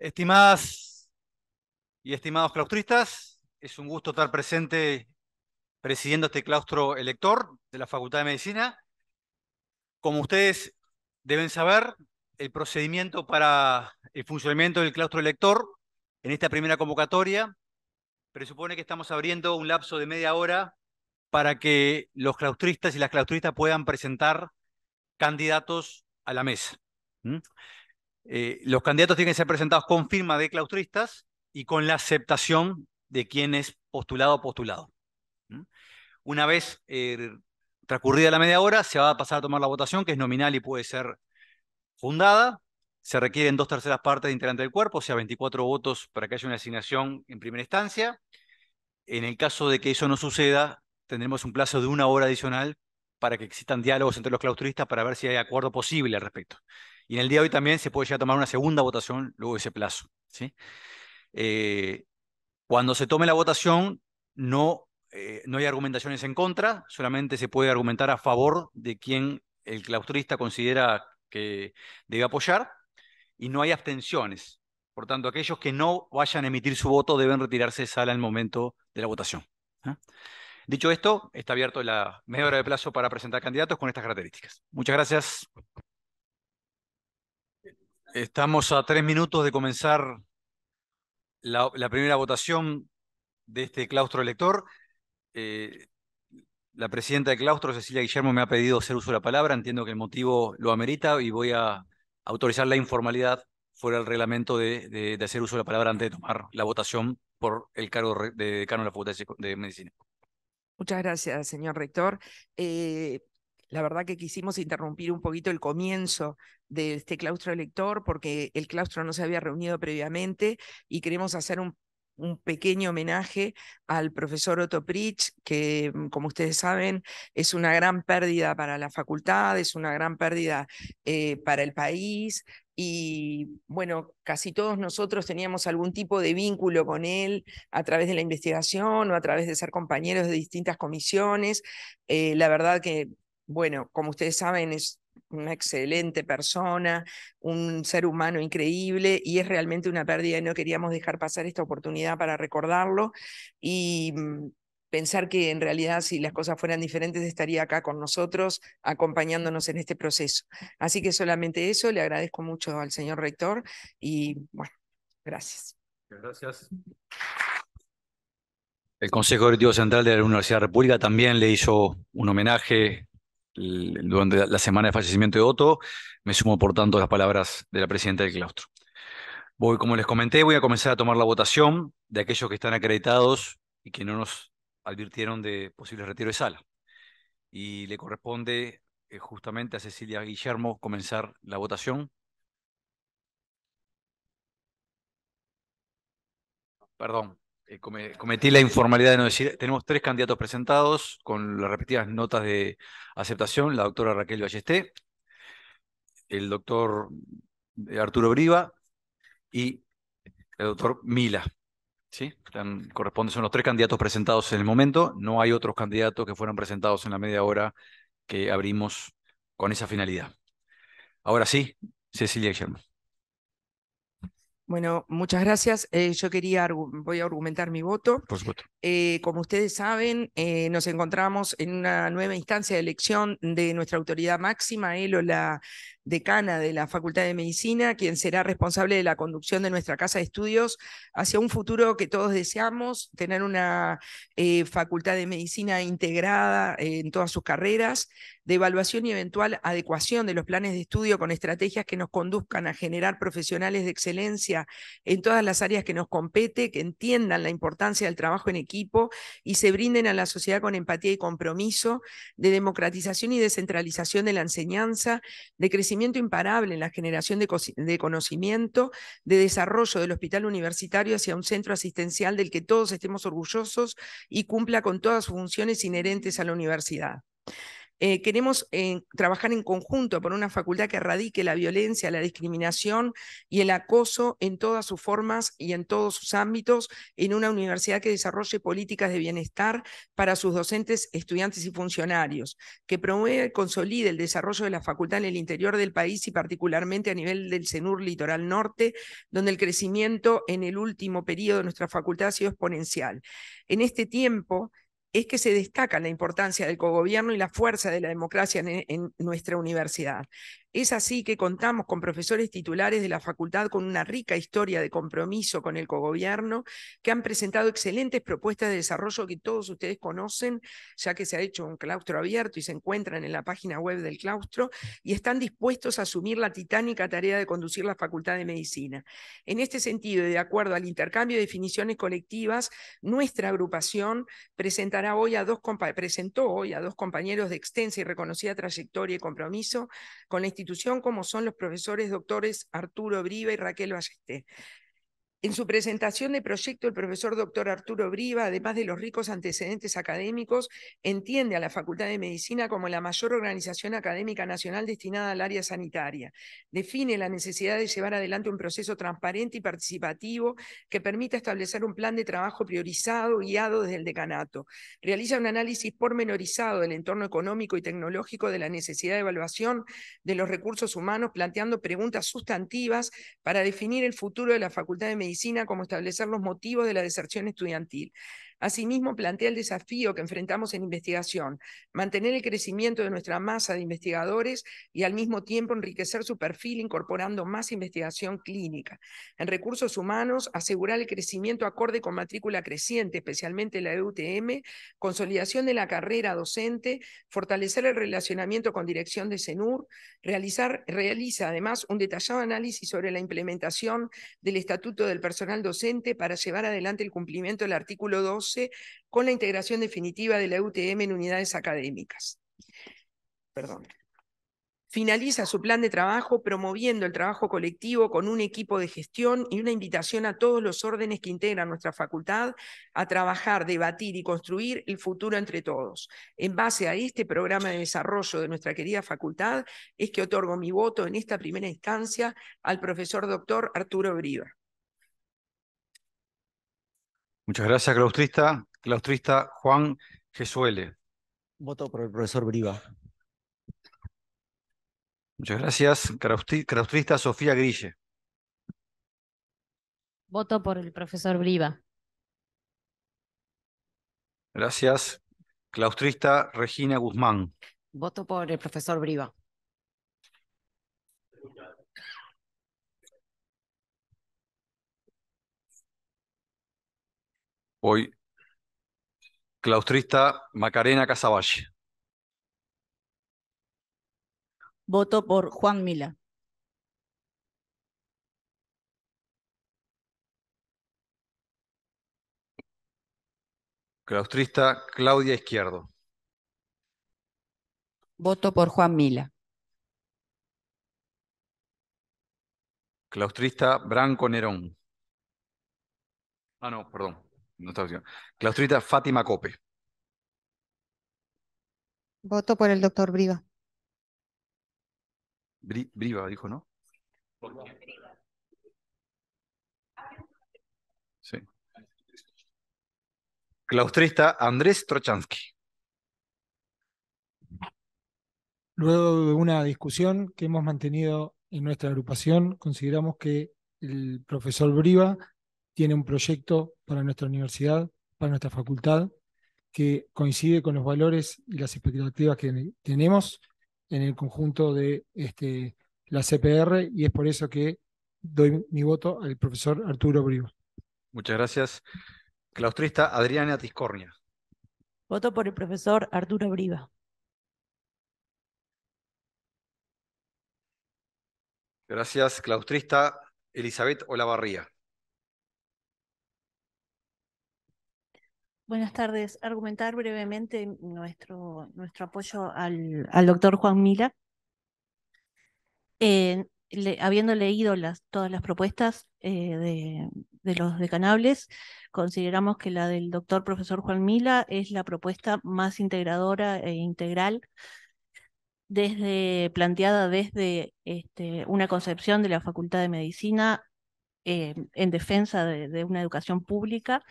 Estimadas y estimados claustristas, es un gusto estar presente presidiendo este claustro elector de la Facultad de Medicina. Como ustedes deben saber, el procedimiento para el funcionamiento del claustro elector en esta primera convocatoria presupone que estamos abriendo un lapso de media hora para que los claustristas y las claustristas puedan presentar candidatos a la mesa. Eh, los candidatos tienen que ser presentados con firma de claustristas y con la aceptación de quien es postulado o postulado. Una vez eh, transcurrida la media hora, se va a pasar a tomar la votación, que es nominal y puede ser fundada. Se requieren dos terceras partes de integrante del cuerpo, o sea, 24 votos para que haya una asignación en primera instancia. En el caso de que eso no suceda, tendremos un plazo de una hora adicional para que existan diálogos entre los claustristas para ver si hay acuerdo posible al respecto. Y en el día de hoy también se puede llegar a tomar una segunda votación luego de ese plazo. ¿sí? Eh, cuando se tome la votación, no, eh, no hay argumentaciones en contra, solamente se puede argumentar a favor de quien el claustrista considera que debe apoyar y no hay abstenciones. Por tanto, aquellos que no vayan a emitir su voto deben retirarse de sala en el momento de la votación. ¿eh? Dicho esto, está abierto la media hora de plazo para presentar candidatos con estas características. Muchas gracias. Estamos a tres minutos de comenzar la, primera votación de este claustro elector. Eh, la presidenta de claustro, Cecilia Guillermo, me ha pedido hacer uso de la palabra. Entiendo que el motivo lo amerita y voy a autorizar la informalidad fuera del reglamento de, hacer uso de la palabra antes de tomar la votación por el cargo de decano de la Facultad de Medicina. Muchas gracias, señor rector. Eh, la verdad que quisimos interrumpir un poquito el comienzo de este claustro lector porque el claustro no se había reunido previamente y queremos hacer un pequeño homenaje al profesor Otto Pritch que mm, como ustedes saben es una gran pérdida para la facultad, es una gran pérdida eh, para el país. Y bueno, casi todos nosotros teníamos algún tipo de vínculo con él a través de la investigación o a través de ser compañeros de distintas comisiones. Eh, la verdad que bueno, como ustedes saben, es una excelente persona, un ser humano increíble y es realmente una pérdida y no queríamos dejar pasar esta oportunidad para recordarlo y mm, pensar que en realidad si las cosas fueran diferentes estaría acá con nosotros acompañándonos en este proceso. Así que solamente eso, le agradezco mucho al señor rector y bueno, gracias. Gracias. El Consejo Directivo Central de la Universidad de la República también le hizo un homenaje durante la semana de fallecimiento de Otto, me sumo por tanto a las palabras de la presidenta del claustro. Voy, como les comenté, voy a comenzar a tomar la votación de aquellos que están acreditados y que no nos advirtieron de posibles retiros de sala. Y le corresponde eh, justamente a Cecilia Guillermo comenzar la votación. Perdón, eh, cometí la informalidad de no decir, tenemos tres candidatos presentados con las repetidas notas de aceptación, la doctora Raquel Ballesté, el doctor eh, Arturo Briva y el doctor Mila. ¿sí? corresponden, son los tres candidatos presentados en el momento, no hay otros candidatos que fueron presentados en la media hora que abrimos con esa finalidad. Ahora sí, Cecilia Guillermo. Bueno, muchas gracias. Eh, yo quería, voy a argumentar mi voto. Por eh, como ustedes saben, eh, nos encontramos en una nueva instancia de elección de nuestra autoridad máxima, Elo, la decana de la Facultad de Medicina, quien será responsable de la conducción de nuestra casa de estudios hacia un futuro que todos deseamos, tener una eh, Facultad de Medicina integrada en todas sus carreras, de evaluación y eventual adecuación de los planes de estudio con estrategias que nos conduzcan a generar profesionales de excelencia en todas las áreas que nos compete, que entiendan la importancia del trabajo en equipo y se brinden a la sociedad con empatía y compromiso, de democratización y descentralización de la enseñanza, de crecimiento imparable en la generación de, de conocimiento, de desarrollo del hospital universitario hacia un centro asistencial del que todos estemos orgullosos y cumpla con todas sus funciones inherentes a la universidad. Eh, queremos eh, trabajar en conjunto por una facultad que erradique la violencia, la discriminación y el acoso en todas sus formas y en todos sus ámbitos, en una universidad que desarrolle políticas de bienestar para sus docentes, estudiantes y funcionarios, que promueva y consolide el desarrollo de la facultad en el interior del país y particularmente a nivel del CENUR Litoral Norte, donde el crecimiento en el último periodo de nuestra facultad ha sido exponencial. En este tiempo, es que se destaca la importancia del cogobierno y la fuerza de la democracia en, nuestra universidad. Es así que contamos con profesores titulares de la facultad con una rica historia de compromiso con el cogobierno, que han presentado excelentes propuestas de desarrollo que todos ustedes conocen, ya que se ha hecho un claustro abierto y se encuentran en la página web del claustro, y están dispuestos a asumir la titánica tarea de conducir la facultad de medicina. En este sentido, y de acuerdo al intercambio de definiciones colectivas, nuestra agrupación presentará hoy a dos, presentó hoy a dos compañeros de extensa y reconocida trayectoria y compromiso con la institución como son los profesores doctores Arturo Briva y Raquel Ballesté. En su presentación de proyecto, el profesor doctor Arturo Briva, además de los ricos antecedentes académicos, entiende a la Facultad de Medicina como la mayor organización académica nacional destinada al área sanitaria. Define la necesidad de llevar adelante un proceso transparente y participativo que permita establecer un plan de trabajo priorizado, guiado desde el decanato. Realiza un análisis pormenorizado del entorno económico y tecnológico de la necesidad de evaluación de los recursos humanos, planteando preguntas sustantivas para definir el futuro de la Facultad de Medicina como establecer los motivos de la deserción estudiantil. Asimismo, plantea el desafío que enfrentamos en investigación, mantener el crecimiento de nuestra masa de investigadores y al mismo tiempo enriquecer su perfil incorporando más investigación clínica. En recursos humanos, asegurar el crecimiento acorde con matrícula creciente, especialmente la e UTM, consolidación de la carrera docente, fortalecer el relacionamiento con dirección de CENUR, realizar, realiza además un detallado análisis sobre la implementación del Estatuto del Personal Docente para llevar adelante el cumplimiento del artículo 2 con la integración definitiva de la UTM en unidades académicas. Finaliza su plan de trabajo promoviendo el trabajo colectivo con un equipo de gestión y una invitación a todos los órdenes que integran nuestra facultad a trabajar, debatir y construir el futuro entre todos. En base a este programa de desarrollo de nuestra querida facultad es que otorgo mi voto en esta primera instancia al profesor doctor Arturo Briva. Muchas gracias, claustrista. Claustrista Juan Gesuele. Voto por el profesor Briva. Muchas gracias. Claustrista Sofía Grille. Voto por el profesor Briva. Gracias. Claustrista Regina Guzmán. Voto por el profesor Briva. Hoy, Claustrista Macarena Casaballe. Voto por Juan Mila. Claustrista Claudia Izquierdo. Voto por Juan Mila. Claustrista Branco Nerón. Ah, no, perdón. Claustrita Fátima Cope. Voto por el doctor Briva. Briva, dijo, ¿no? Sí. Claustrista Andrés Trochansky. Luego de una discusión que hemos mantenido en nuestra agrupación, consideramos que el profesor Briva tiene un proyecto para nuestra universidad, para nuestra facultad, que coincide con los valores y las expectativas que tenemos en el conjunto de este, la CPR y es por eso que doy mi voto al profesor Arturo Briva. Muchas gracias. Claustrista Adriana Tiscornia. Voto por el profesor Arturo Briva. Gracias, claustrista Elizabeth Olavarría. Buenas tardes. Argumentar brevemente nuestro, nuestro apoyo al, doctor Juan Mila. Eh, habiendo leído las, todas las propuestas eh, de, los decanables, consideramos que la del doctor profesor Juan Mila es la propuesta más integradora e integral desde, planteada desde este, una concepción de la Facultad de Medicina eh, en defensa de una educación pública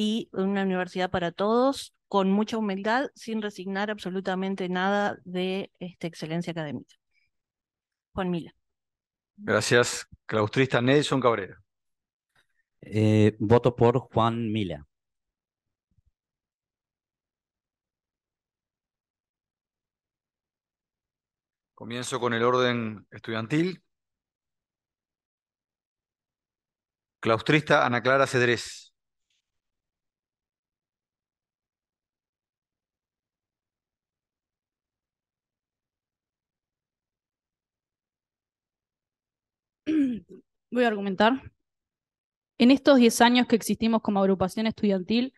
y una universidad para todos con mucha humildad, sin resignar absolutamente nada de esta excelencia académica. Juan Mila. Gracias, claustrista Nelson Cabrera. Eh, voto por Juan Mila. Comienzo con el orden estudiantil. Claustrista Ana Clara Cedrés. voy a argumentar. En estos 10 años que existimos como agrupación estudiantil,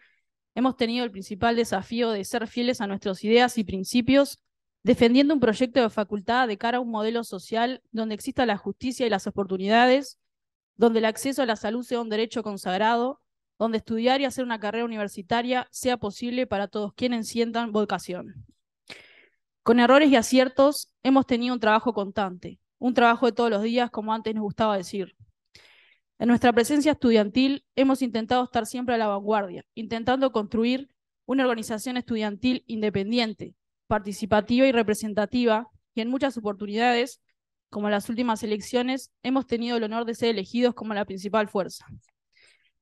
hemos tenido el principal desafío de ser fieles a nuestras ideas y principios, defendiendo un proyecto de facultad de cara a un modelo social donde exista la justicia y las oportunidades, donde el acceso a la salud sea un derecho consagrado, donde estudiar y hacer una carrera universitaria sea posible para todos quienes sientan vocación. Con errores y aciertos hemos tenido un trabajo constante, un trabajo de todos los días, como antes nos gustaba decir. En nuestra presencia estudiantil hemos intentado estar siempre a la vanguardia, intentando construir una organización estudiantil independiente, participativa y representativa, y en muchas oportunidades, como en las últimas elecciones, hemos tenido el honor de ser elegidos como la principal fuerza.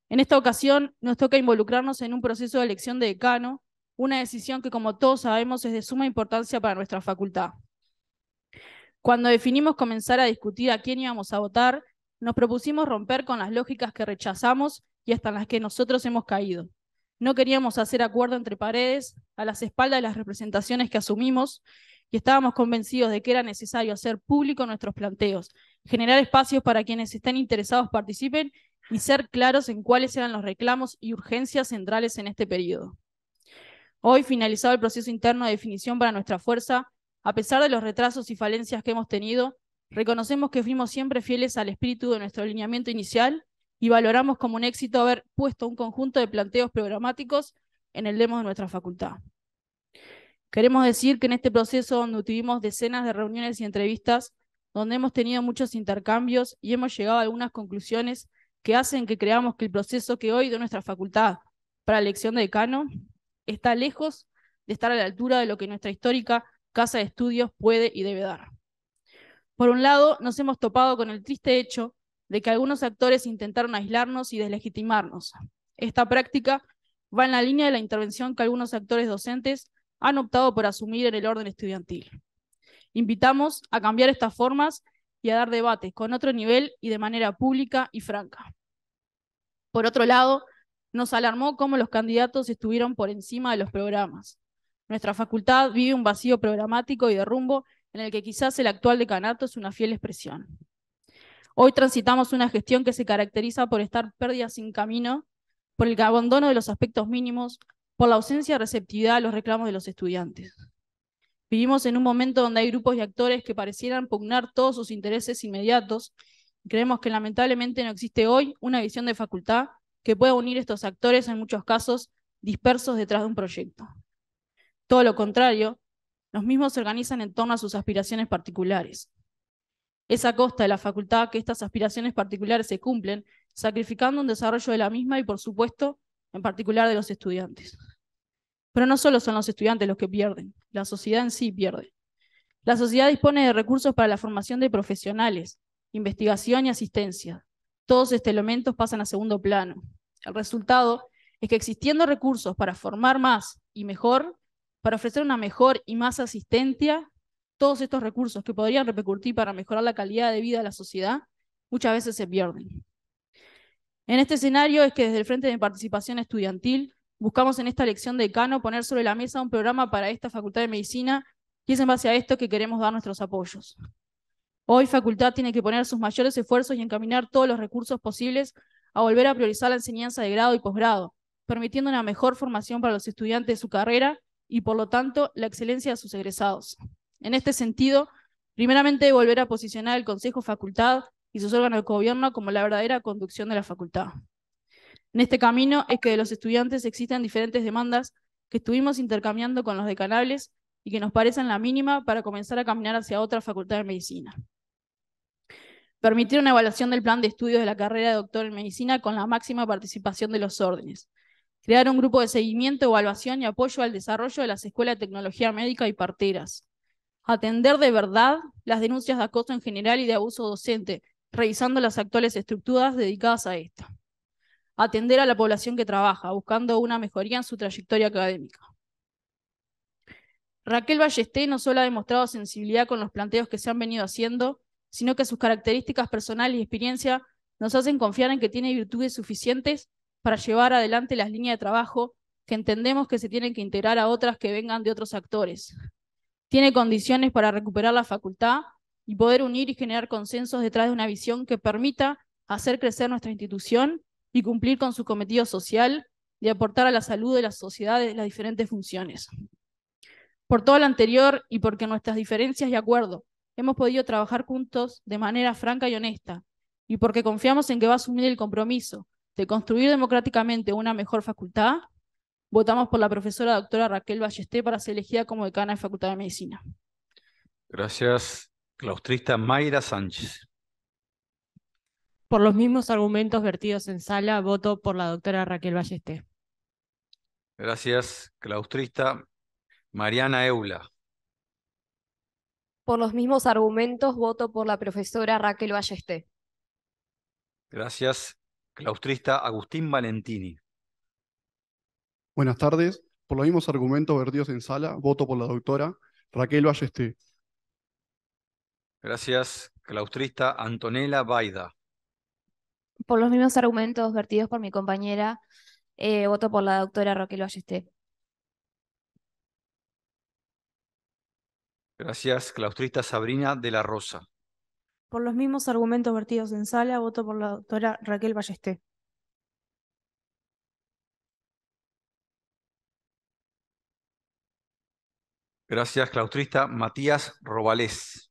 En esta ocasión nos toca involucrarnos en un proceso de elección de decano, una decisión que como todos sabemos es de suma importancia para nuestra facultad. Cuando definimos comenzar a discutir a quién íbamos a votar, nos propusimos romper con las lógicas que rechazamos y hasta las que nosotros hemos caído. No queríamos hacer acuerdo entre paredes, a las espaldas de las representaciones que asumimos, y estábamos convencidos de que era necesario hacer público nuestros planteos, generar espacios para quienes estén interesados participen y ser claros en cuáles eran los reclamos y urgencias centrales en este periodo. Hoy, finalizado el proceso interno de definición para nuestra fuerza, a pesar de los retrasos y falencias que hemos tenido, reconocemos que fuimos siempre fieles al espíritu de nuestro alineamiento inicial y valoramos como un éxito haber puesto un conjunto de planteos programáticos en el demo de nuestra facultad. Queremos decir que en este proceso donde tuvimos decenas de reuniones y entrevistas, donde hemos tenido muchos intercambios y hemos llegado a algunas conclusiones que hacen que creamos que el proceso que hoy de nuestra facultad para elección de decano está lejos de estar a la altura de lo que nuestra histórica Casa de Estudios puede y debe dar. Por un lado, nos hemos topado con el triste hecho de que algunos actores intentaron aislarnos y deslegitimarnos. Esta práctica va en la línea de la intervención que algunos actores docentes han optado por asumir en el orden estudiantil. Invitamos a cambiar estas formas y a dar debates con otro nivel y de manera pública y franca. Por otro lado, nos alarmó cómo los candidatos estuvieron por encima de los programas, nuestra facultad vive un vacío programático y de rumbo en el que quizás el actual decanato es una fiel expresión. Hoy transitamos una gestión que se caracteriza por estar pérdida sin camino, por el abandono de los aspectos mínimos, por la ausencia de receptividad a los reclamos de los estudiantes. Vivimos en un momento donde hay grupos y actores que parecieran pugnar todos sus intereses inmediatos. Y creemos que lamentablemente no existe hoy una visión de facultad que pueda unir estos actores, en muchos casos dispersos detrás de un proyecto. Todo lo contrario, los mismos se organizan en torno a sus aspiraciones particulares. Es a costa de la facultad que estas aspiraciones particulares se cumplen, sacrificando un desarrollo de la misma y, por supuesto, en particular de los estudiantes. Pero no solo son los estudiantes los que pierden, la sociedad en sí pierde. La sociedad dispone de recursos para la formación de profesionales, investigación y asistencia. Todos estos elementos pasan a segundo plano. El resultado es que existiendo recursos para formar más y mejor, para ofrecer una mejor y más asistencia, todos estos recursos que podrían repercutir para mejorar la calidad de vida de la sociedad, muchas veces se pierden. En este escenario es que desde el Frente de Participación Estudiantil buscamos en esta lección de Cano poner sobre la mesa un programa para esta Facultad de Medicina y es en base a esto que queremos dar nuestros apoyos. Hoy Facultad tiene que poner sus mayores esfuerzos y encaminar todos los recursos posibles a volver a priorizar la enseñanza de grado y posgrado, permitiendo una mejor formación para los estudiantes de su carrera y por lo tanto la excelencia de sus egresados. En este sentido, primeramente volver a posicionar el Consejo Facultad y sus órganos de gobierno como la verdadera conducción de la facultad. En este camino es que de los estudiantes existen diferentes demandas que estuvimos intercambiando con los decanables y que nos parecen la mínima para comenzar a caminar hacia otra facultad de medicina. Permitir una evaluación del plan de estudios de la carrera de doctor en medicina con la máxima participación de los órdenes, crear un grupo de seguimiento, evaluación y apoyo al desarrollo de las escuelas de tecnología médica y parteras, atender de verdad las denuncias de acoso en general y de abuso docente, revisando las actuales estructuras dedicadas a esto, atender a la población que trabaja, buscando una mejoría en su trayectoria académica. Raquel Ballesté no solo ha demostrado sensibilidad con los planteos que se han venido haciendo, sino que sus características personales y experiencia nos hacen confiar en que tiene virtudes suficientes para llevar adelante las líneas de trabajo que entendemos que se tienen que integrar a otras que vengan de otros actores. Tiene condiciones para recuperar la facultad y poder unir y generar consensos detrás de una visión que permita hacer crecer nuestra institución y cumplir con su cometido social de aportar a la salud de las sociedades las diferentes funciones. Por todo lo anterior y porque nuestras diferencias y acuerdos hemos podido trabajar juntos de manera franca y honesta, y porque confiamos en que va a asumir el compromiso de construir democráticamente una mejor facultad, votamos por la profesora doctora Raquel Ballesté para ser elegida como decana de Facultad de Medicina. Gracias, claustrista Mayra Sánchez. Por los mismos argumentos vertidos en sala, voto por la doctora Raquel Ballesté. Gracias, claustrista Mariana Eula. Por los mismos argumentos, voto por la profesora Raquel Ballesté. Gracias, claustrista Agustín Valentini. Buenas tardes. Por los mismos argumentos vertidos en sala, voto por la doctora Raquel Ballesté. Gracias, claustrista Antonella Baida. Por los mismos argumentos vertidos por mi compañera, eh, voto por la doctora Raquel Ballesté. Gracias, claustrista Sabrina de la Rosa. Por los mismos argumentos vertidos en sala, voto por la doctora Raquel Ballesté. Gracias, claustrista Matías Robalés.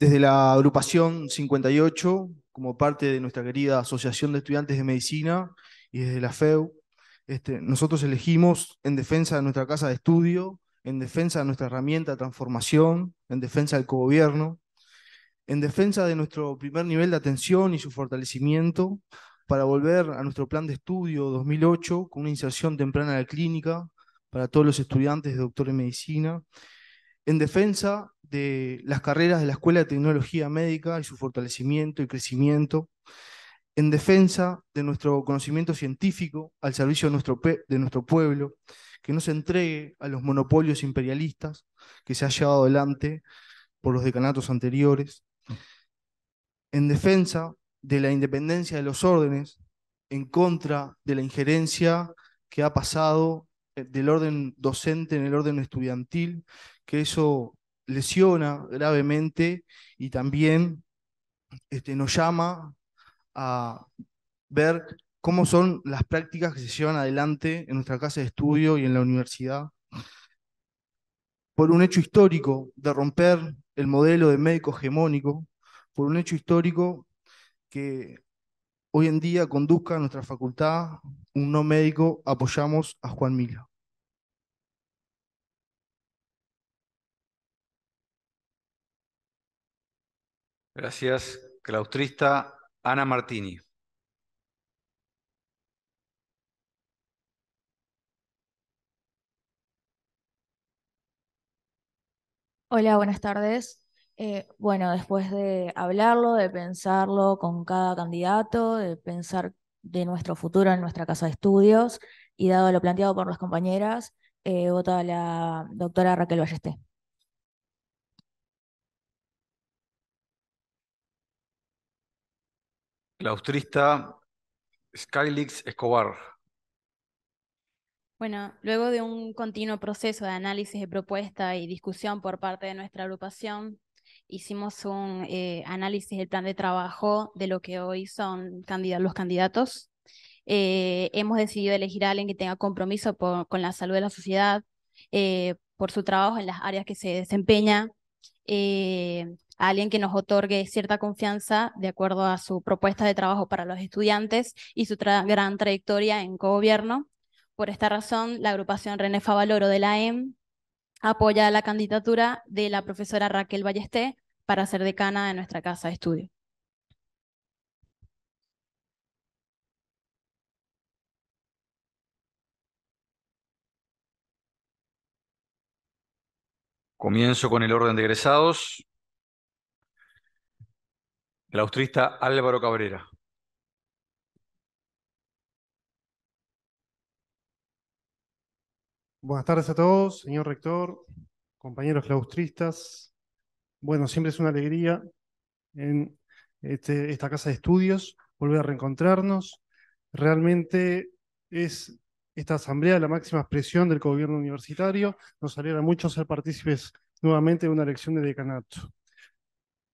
Desde la agrupación 58, como parte de nuestra querida Asociación de Estudiantes de Medicina y desde la FEU, este, nosotros elegimos en defensa de nuestra casa de estudio en defensa de nuestra herramienta de transformación, en defensa del cogobierno, en defensa de nuestro primer nivel de atención y su fortalecimiento para volver a nuestro plan de estudio 2008 con una inserción temprana en la clínica para todos los estudiantes de doctor en medicina, en defensa de las carreras de la Escuela de Tecnología Médica y su fortalecimiento y crecimiento, en defensa de nuestro conocimiento científico al servicio de nuestro pueblo, que no se entregue a los monopolios imperialistas que se ha llevado adelante por los decanatos anteriores, en defensa de la independencia de los órdenes, en contra de la injerencia que ha pasado eh, del orden docente en el orden estudiantil, que eso lesiona gravemente y también este, nos llama a ver cómo son las prácticas que se llevan adelante en nuestra casa de estudio y en la universidad, por un hecho histórico de romper el modelo de médico hegemónico, por un hecho histórico que hoy en día conduzca a nuestra facultad un no médico, apoyamos a Juan Mila. Gracias, claustrista Ana Martini. Hola, buenas tardes. Eh, bueno, después de hablarlo, de pensarlo con cada candidato, de pensar de nuestro futuro en nuestra casa de estudios y dado lo planteado por las compañeras, eh, vota la doctora Raquel Ballesté. Claustrista Skylix Escobar. Bueno, luego de un continuo proceso de análisis de propuesta y discusión por parte de nuestra agrupación, hicimos un eh, análisis del plan de trabajo de lo que hoy son los candidatos. Eh, hemos decidido elegir a alguien que tenga compromiso con la salud de la sociedad, eh, por su trabajo en las áreas que se desempeña, a alguien que nos otorgue cierta confianza de acuerdo a su propuesta de trabajo para los estudiantes y su gran trayectoria en co-gobierno. Por esta razón, la agrupación René Favaloro de la EM apoya la candidatura de la profesora Raquel Ballesté para ser decana de nuestra casa de estudio. Comienzo con el orden de egresados. El austrista Álvaro Cabrera. Buenas tardes a todos, señor rector, compañeros claustristas. Bueno, siempre es una alegría en este, esta casa de estudios volver a reencontrarnos. Realmente es esta asamblea la máxima expresión del gobierno universitario. Nos alegra mucho ser partícipes nuevamente de una elección de decanato.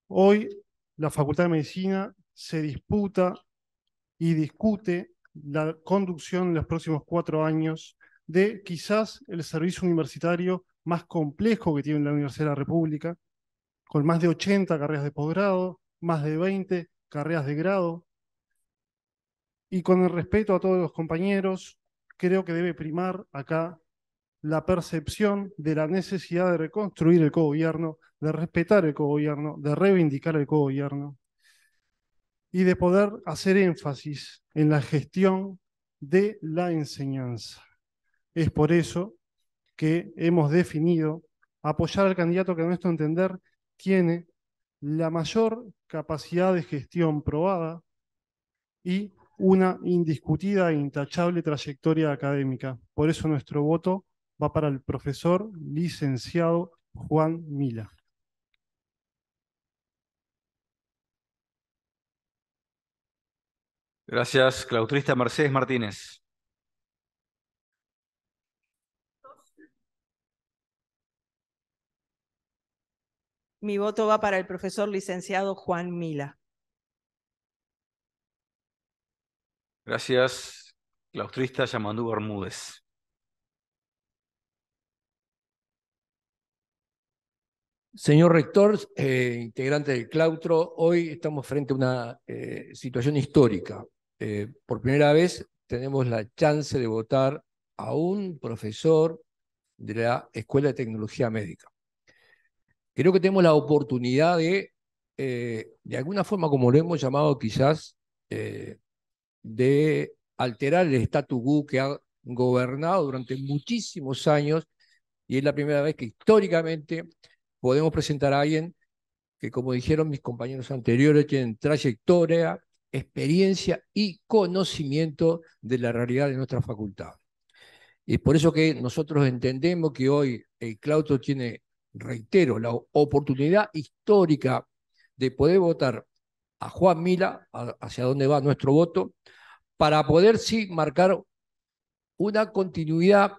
Hoy la Facultad de Medicina se disputa y discute la conducción en los próximos cuatro años de quizás el servicio universitario más complejo que tiene la Universidad de la República, con más de 80 carreras de posgrado, más de 20 carreras de grado. Y con el respeto a todos los compañeros, creo que debe primar acá la percepción de la necesidad de reconstruir el co-gobierno, de respetar el co-gobierno, de reivindicar el co-gobierno, y de poder hacer énfasis en la gestión de la enseñanza. Es por eso que hemos definido apoyar al candidato que a nuestro entender tiene la mayor capacidad de gestión probada y una indiscutida e intachable trayectoria académica. Por eso nuestro voto va para el profesor licenciado Juan Mila. Gracias, clautrista Mercedes Martínez. Mi voto va para el profesor licenciado Juan Mila. Gracias, claustrista Yamandú Bermúdez. Señor rector, eh, integrante del claustro, hoy estamos frente a una eh, situación histórica. Eh, por primera vez tenemos la chance de votar a un profesor de la Escuela de Tecnología Médica creo que tenemos la oportunidad de, eh, de alguna forma, como lo hemos llamado quizás, eh, de alterar el statu quo que ha gobernado durante muchísimos años y es la primera vez que históricamente podemos presentar a alguien que, como dijeron mis compañeros anteriores, tiene trayectoria, experiencia y conocimiento de la realidad de nuestra facultad. Y por eso que nosotros entendemos que hoy el claustro tiene reitero, la oportunidad histórica de poder votar a Juan Mila, hacia dónde va nuestro voto, para poder sí marcar una continuidad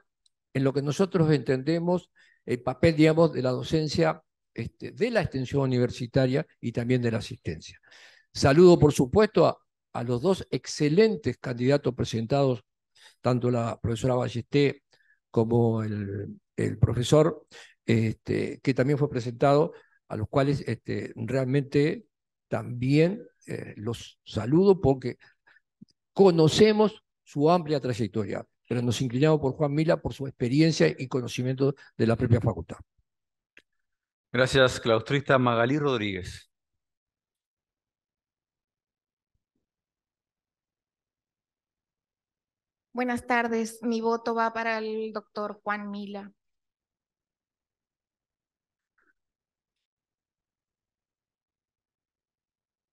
en lo que nosotros entendemos el papel, digamos, de la docencia, este, de la extensión universitaria y también de la asistencia. Saludo, por supuesto, a, los dos excelentes candidatos presentados, tanto la profesora Ballesté como el profesor este, que también fue presentado, a los cuales este, realmente también eh, los saludo porque conocemos su amplia trayectoria, pero nos inclinamos por Juan Mila por su experiencia y conocimiento de la propia facultad. Gracias, claustrista Magalí Rodríguez. Buenas tardes. Mi voto va para el doctor Juan Mila.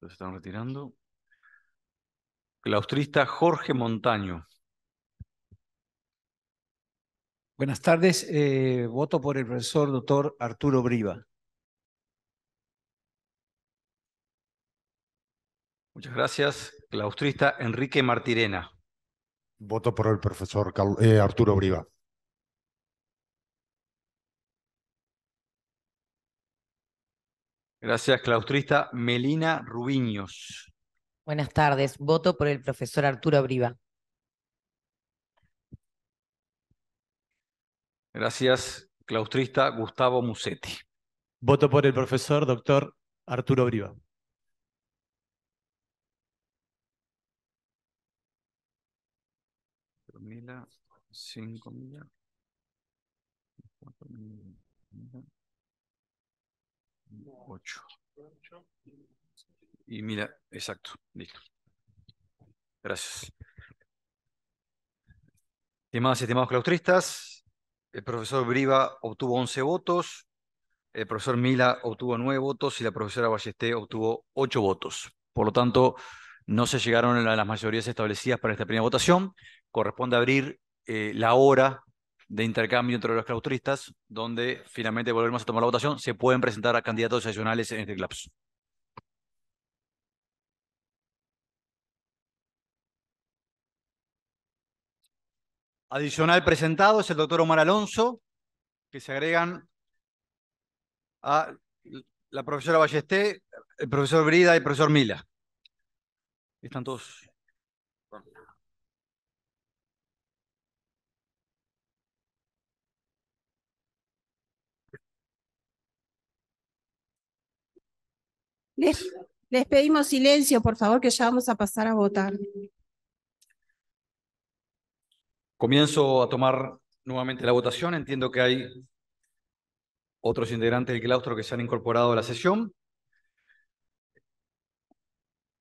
se están retirando. Claustrista Jorge Montaño. Buenas tardes. Eh, voto por el profesor doctor Arturo Briva. Muchas gracias. Claustrista Enrique Martirena. Voto por el profesor eh, Arturo Briva. Gracias, claustrista Melina Rubiños. Buenas tardes. Voto por el profesor Arturo Briva. Gracias, claustrista Gustavo Musetti. Voto por el profesor doctor Arturo Briva. 8. Y mira, exacto, listo. Gracias. Estimadas y estimados claustristas, el profesor Briva obtuvo 11 votos, el profesor Mila obtuvo 9 votos y la profesora Ballesté obtuvo 8 votos. Por lo tanto, no se llegaron a las mayorías establecidas para esta primera votación. Corresponde abrir eh, la hora de intercambio entre los claustristas, donde finalmente volvemos a tomar la votación. Se pueden presentar a candidatos adicionales en este lapso. Adicional presentado es el doctor Omar Alonso, que se agregan a la profesora Ballesté, el profesor Brida y el profesor Mila. Están todos Les, pedimos silencio, por favor, que ya vamos a pasar a votar. Comienzo a tomar nuevamente la votación. Entiendo que hay otros integrantes del claustro que se han incorporado a la sesión.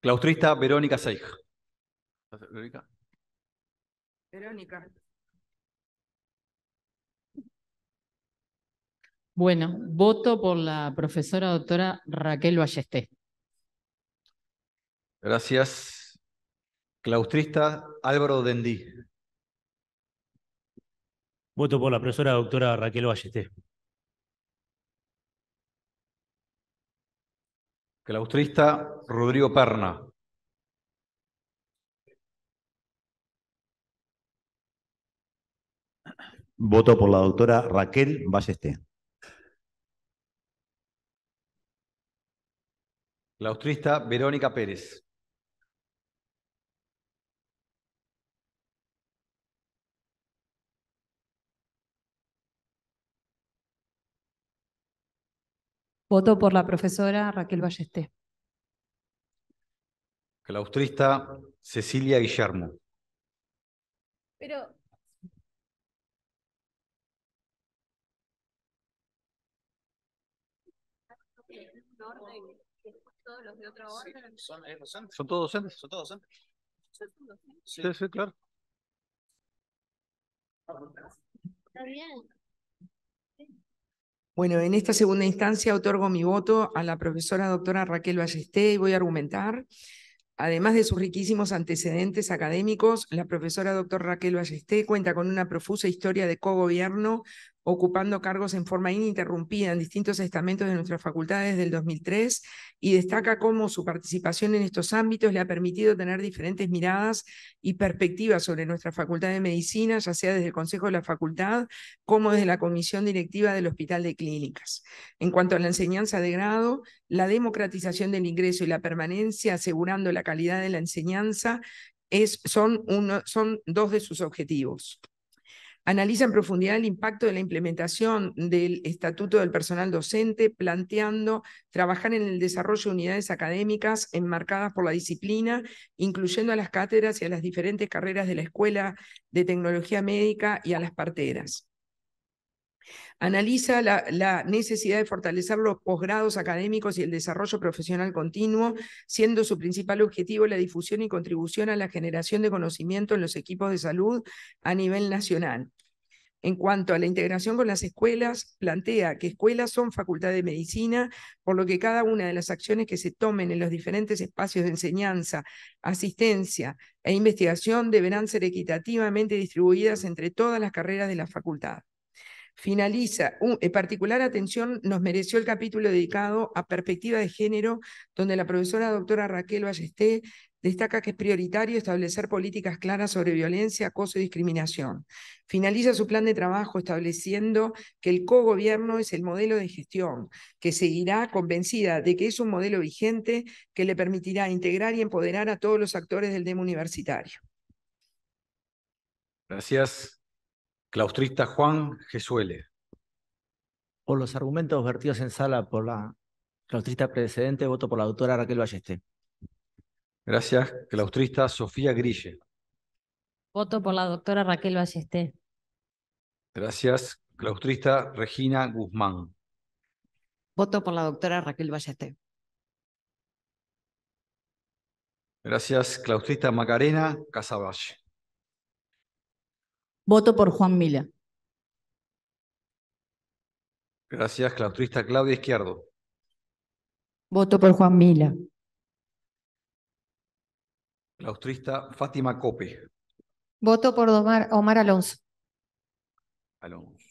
Claustrista Verónica Seij. Verónica. Verónica. Bueno, voto por la profesora doctora Raquel Ballesté. Gracias. Claustrista Álvaro Dendí. Voto por la profesora doctora Raquel Ballesté. Claustrista Rodrigo Perna. Voto por la doctora Raquel Ballesté. Claustrista Verónica Pérez. Voto por la profesora Raquel Ballesté. Claustrista Cecilia Guillermo. Pero todos los de orden. son, todos docentes. Son todos docentes. Sí, sí, claro. Bueno, en esta segunda instancia otorgo mi voto a la profesora doctora Raquel Ballesté y voy a argumentar. Además de sus riquísimos antecedentes académicos, la profesora doctora Raquel Ballesté cuenta con una profusa historia de cogobierno ocupando cargos en forma ininterrumpida en distintos estamentos de nuestra facultad desde el 2003 y destaca cómo su participación en estos ámbitos le ha permitido tener diferentes miradas y perspectivas sobre nuestra facultad de medicina, ya sea desde el Consejo de la Facultad como desde la Comisión Directiva del Hospital de Clínicas. En cuanto a la enseñanza de grado, la democratización del ingreso y la permanencia asegurando la calidad de la enseñanza son, son dos de sus objetivos. Analiza en profundidad el impacto de la implementación del Estatuto del Personal Docente, planteando trabajar en el desarrollo de unidades académicas enmarcadas por la disciplina, incluyendo a las cátedras y a las diferentes carreras de la Escuela de Tecnología Médica y a las parteras. Analiza la, necesidad de fortalecer los posgrados académicos y el desarrollo profesional continuo, siendo su principal objetivo la difusión y contribución a la generación de conocimiento en los equipos de salud a nivel nacional. En cuanto a la integración con las escuelas, plantea que escuelas son facultad de medicina, por lo que cada una de las acciones que se tomen en los diferentes espacios de enseñanza, asistencia e investigación deberán ser equitativamente distribuidas entre todas las carreras de la facultad. Finaliza, en particular atención nos mereció el capítulo dedicado a perspectiva de género, donde la profesora doctora Raquel Ballesté destaca que es prioritario establecer políticas claras sobre violencia, acoso y discriminación. Finaliza su plan de trabajo estableciendo que el cogobierno es el modelo de gestión, que seguirá convencida de que es un modelo vigente que le permitirá integrar y empoderar a todos los actores del demo universitario. Gracias. Claustrista Juan Gesuele. Por los argumentos vertidos en sala por la claustrista precedente, voto por la doctora Raquel Balleste. Gracias. Claustrista Sofía Grille. Voto por la doctora Raquel Ballesté. Gracias. Claustrista Regina Guzmán. Voto por la doctora Raquel Ballesté. Gracias. Claustrista Macarena Casaballe. Voto por Juan Mila. Gracias, claustrista Claudia Izquierdo. Voto por Juan Mila. Claustrista Fátima Cope. Voto por Omar, Omar Alonso. Alonso.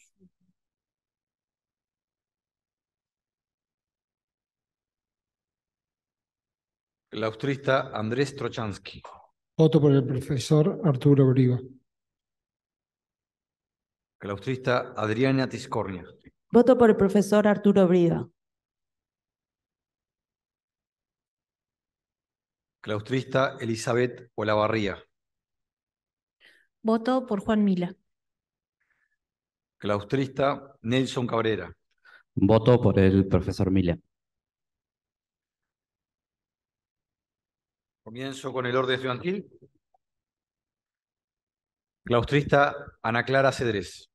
Claustrista Andrés Trochansky. Voto por el profesor Arturo Oliva. Claustrista Adriana Tiscornia. Voto por el profesor Arturo Brida. Claustrista Elizabeth Olavarría. Voto por Juan Mila. Claustrista Nelson Cabrera. Voto por el profesor Mila. Comienzo con el orden estudiantil. Claustrista Ana Clara Cedrés.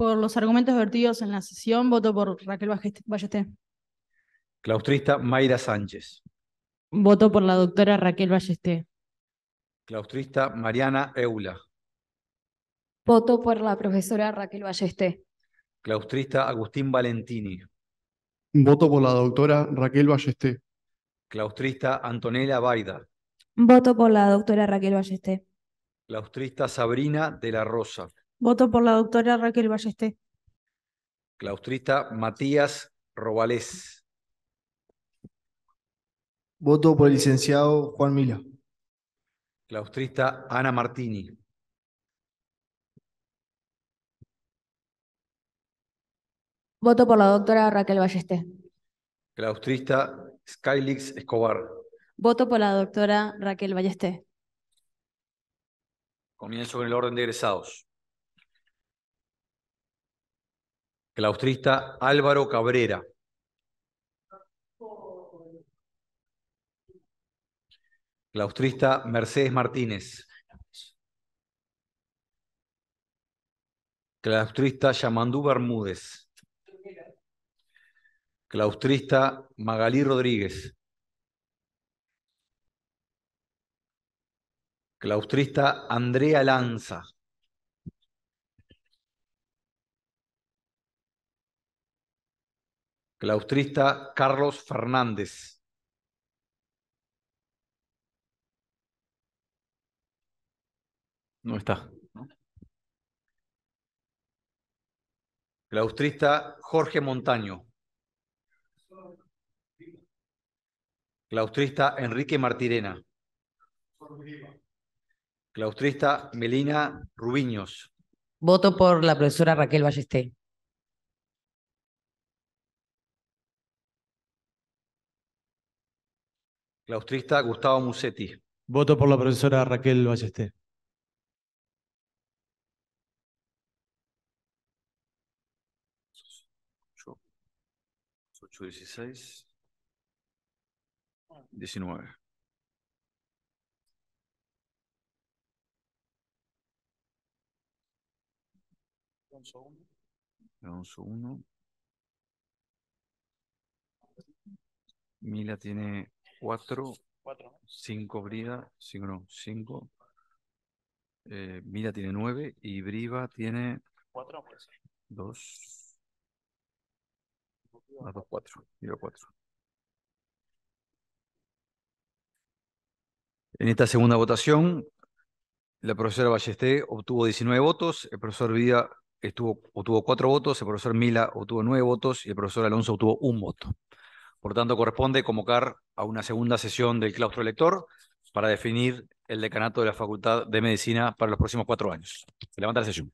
Por los argumentos vertidos en la sesión, voto por Raquel Ballesté. Claustrista Mayra Sánchez. Voto por la doctora Raquel Ballesté. Claustrista Mariana Eula. Voto por la profesora Raquel Ballesté. Claustrista Agustín Valentini. Voto por la doctora Raquel Ballesté. Claustrista Antonella Baida. Voto por la doctora Raquel Ballesté. Claustrista Sabrina de la Rosa. Voto por la doctora Raquel Ballesté. Claustrista Matías Robalés. Voto por el licenciado Juan Mila. Claustrista Ana Martini. Voto por la doctora Raquel Ballesté. Claustrista Skylix Escobar. Voto por la doctora Raquel Ballesté. Comienzo con el orden de egresados. Claustrista Álvaro Cabrera. Claustrista Mercedes Martínez. Claustrista Yamandú Bermúdez. Claustrista Magalí Rodríguez. Claustrista Andrea Lanza. claustrista Carlos Fernández. No está. Claustrista Jorge Montaño. Claustrista Enrique Martirena. Claustrista Melina Rubiños. Voto por la profesora Raquel Ballesté. austrista Gustavo Musetti. Voto por la profesora Raquel Ballester. 8, 16. 19. Alonso 1. Mila tiene 4, 5 Brida, 5 no, 5. Eh, Mira tiene 9 y Briva tiene 4, 2. 2, 4. Tiro 4. En esta segunda votación, la profesora Ballesté obtuvo 19 votos, el profesor Vida estuvo, obtuvo 4 votos, el profesor Mila obtuvo 9 votos y el profesor Alonso obtuvo 1 voto. Por tanto, corresponde convocar a una segunda sesión del claustro elector para definir el decanato de la Facultad de Medicina para los próximos cuatro años. Se levanta la sesión.